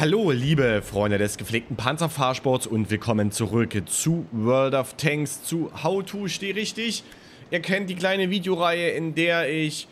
Hallo, liebe Freunde des gepflegten Panzerfahrsports und willkommen zurück zu World of Tanks, zu How to Steh Richtig. Ihr kennt die kleine Videoreihe, in der ich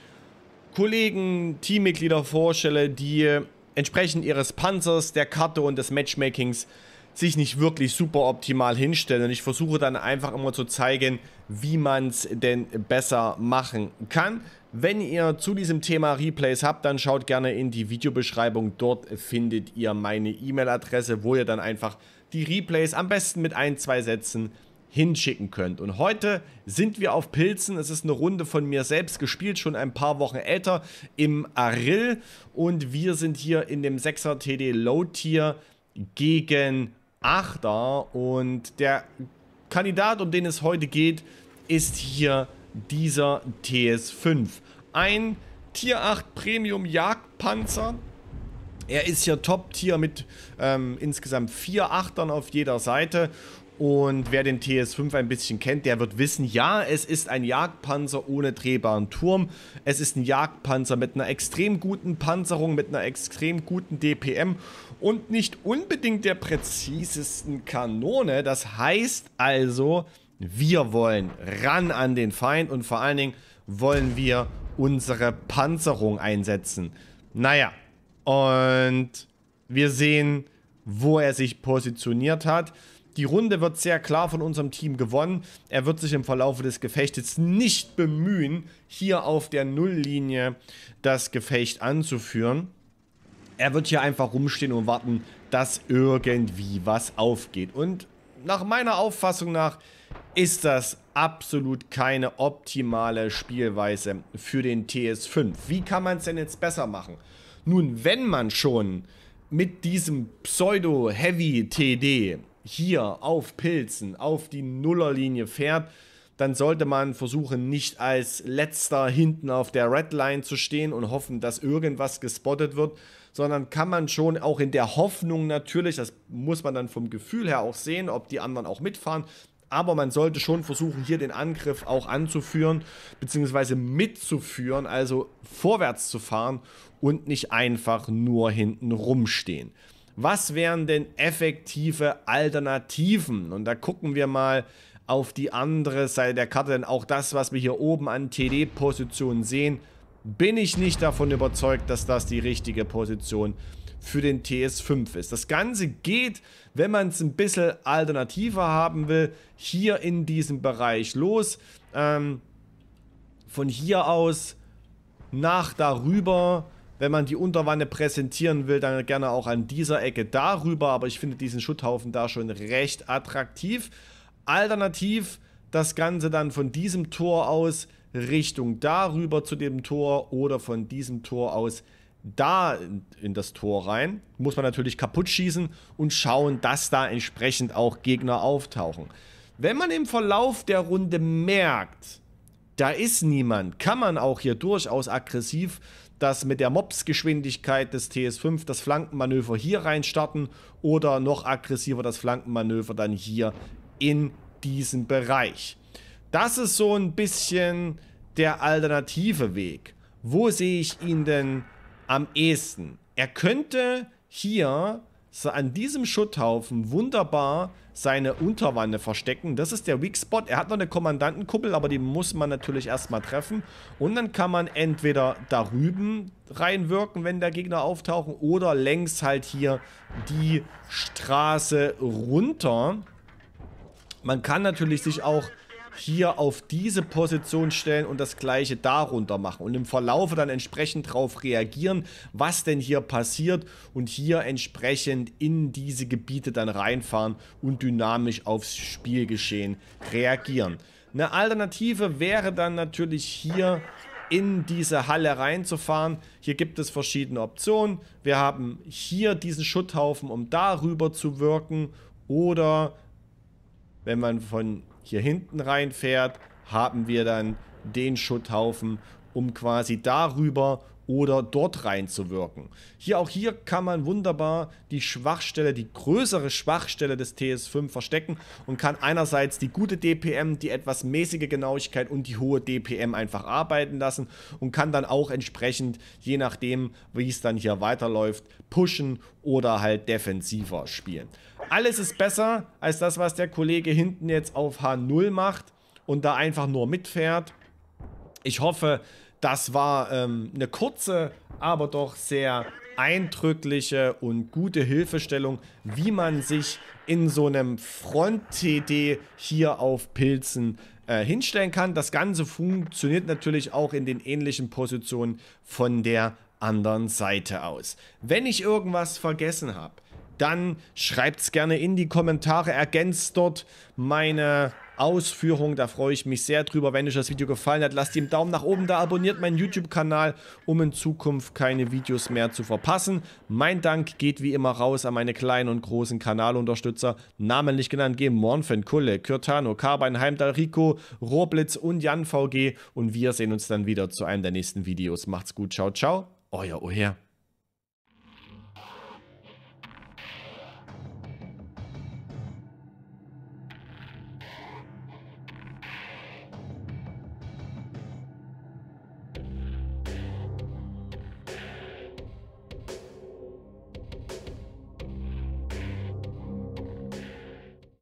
Kollegen, Teammitglieder vorstelle, die entsprechend ihres Panzers, der Karte und des Matchmakings sich nicht wirklich super optimal hinstellen. Und ich versuche dann einfach immer zu zeigen, wie man es denn besser machen kann. Wenn ihr zu diesem Thema Replays habt, dann schaut gerne in die Videobeschreibung. Dort findet ihr meine E-Mail-Adresse, wo ihr dann einfach die Replays am besten mit ein, zwei Sätzen hinschicken könnt. Und heute sind wir auf Pilzen. Es ist eine Runde von mir selbst gespielt, schon ein paar Wochen älter, im Arill. Und wir sind hier in dem 6er TD Low Tier gegen 8er. Und der Kandidat, um den es heute geht, ist hier dieser TS5. Ein Tier 8 Premium Jagdpanzer. Er ist hier Top-Tier mit ähm, insgesamt vier Achtern auf jeder Seite. Und wer den TS5 ein bisschen kennt, der wird wissen, ja, es ist ein Jagdpanzer ohne drehbaren Turm. Es ist ein Jagdpanzer mit einer extrem guten Panzerung, mit einer extrem guten DPM und nicht unbedingt der präzisesten Kanone. Das heißt also, wir wollen ran an den Feind und vor allen Dingen wollen wir unsere Panzerung einsetzen. Naja, und wir sehen, wo er sich positioniert hat. Die Runde wird sehr klar von unserem Team gewonnen. Er wird sich im Verlauf des Gefechtes nicht bemühen, hier auf der Nulllinie das Gefecht anzuführen. Er wird hier einfach rumstehen und warten, dass irgendwie was aufgeht. Und nach meiner Auffassung nach ist das absolut keine optimale Spielweise für den TS5. Wie kann man es denn jetzt besser machen? Nun, wenn man schon mit diesem Pseudo-Heavy-TD hier auf Pilzen, auf die Nullerlinie fährt, dann sollte man versuchen, nicht als letzter hinten auf der Redline zu stehen und hoffen, dass irgendwas gespottet wird, sondern kann man schon auch in der Hoffnung natürlich, das muss man dann vom Gefühl her auch sehen, ob die anderen auch mitfahren, aber man sollte schon versuchen, hier den Angriff auch anzuführen, beziehungsweise mitzuführen, also vorwärts zu fahren und nicht einfach nur hinten rumstehen. Was wären denn effektive Alternativen? Und da gucken wir mal auf die andere Seite der Karte, denn auch das, was wir hier oben an TD-Positionen sehen, bin ich nicht davon überzeugt, dass das die richtige Position ist für den TS5 ist. Das Ganze geht, wenn man es ein bisschen alternativer haben will, hier in diesem Bereich los. Ähm, von hier aus nach darüber. Wenn man die Unterwanne präsentieren will, dann gerne auch an dieser Ecke darüber. Aber ich finde diesen Schutthaufen da schon recht attraktiv. Alternativ das Ganze dann von diesem Tor aus Richtung darüber zu dem Tor oder von diesem Tor aus da in, das Tor rein. Muss man natürlich kaputt schießen und schauen, dass da entsprechend auch Gegner auftauchen. Wenn man im Verlauf der Runde merkt, da ist niemand, kann man auch hier durchaus aggressiv das mit der mobs des TS5 das Flankenmanöver hier rein starten oder noch aggressiver das Flankenmanöver dann hier in diesen Bereich. Das ist so ein bisschen der alternative Weg. Wo sehe ich ihn denn am ehesten. Er könnte hier so an diesem Schutthaufen wunderbar seine Unterwanne verstecken. Das ist der Weak Spot. Er hat noch eine Kommandantenkuppel, aber die muss man natürlich erstmal treffen. Und dann kann man entweder da darüben reinwirken, wenn der Gegner auftauchen, oder längs halt hier die Straße runter. Man kann natürlich sich auch hier auf diese Position stellen und das gleiche darunter machen und im Verlaufe dann entsprechend darauf reagieren, was denn hier passiert und hier entsprechend in diese Gebiete dann reinfahren und dynamisch aufs Spielgeschehen reagieren. Eine Alternative wäre dann natürlich hier in diese Halle reinzufahren. Hier gibt es verschiedene Optionen. Wir haben hier diesen Schutthaufen, um darüber zu wirken oder wenn man von hier hinten reinfährt, haben wir dann den Schutthaufen um quasi darüber oder dort reinzuwirken. Hier auch hier kann man wunderbar die Schwachstelle, die größere Schwachstelle des TS5 verstecken und kann einerseits die gute DPM, die etwas mäßige Genauigkeit und die hohe DPM einfach arbeiten lassen und kann dann auch entsprechend, je nachdem wie es dann hier weiterläuft, pushen oder halt defensiver spielen. Alles ist besser als das, was der Kollege hinten jetzt auf H0 macht und da einfach nur mitfährt. Ich hoffe, das war ähm, eine kurze, aber doch sehr eindrückliche und gute Hilfestellung, wie man sich in so einem Front-TD hier auf Pilzen äh, hinstellen kann. Das Ganze funktioniert natürlich auch in den ähnlichen Positionen von der anderen Seite aus. Wenn ich irgendwas vergessen habe, dann schreibt es gerne in die Kommentare, ergänzt dort meine Ausführung. Da freue ich mich sehr drüber. Wenn euch das Video gefallen hat, lasst ihm Daumen nach oben da, abonniert meinen YouTube-Kanal, um in Zukunft keine Videos mehr zu verpassen. Mein Dank geht wie immer raus an meine kleinen und großen Kanalunterstützer, namentlich genannt G. Mornfen, Kulle, Kürtano, Karbein, Heimdall, Rico, Roblitz und Jan VG. Und wir sehen uns dann wieder zu einem der nächsten Videos. Macht's gut, ciao, ciao, euer Oher.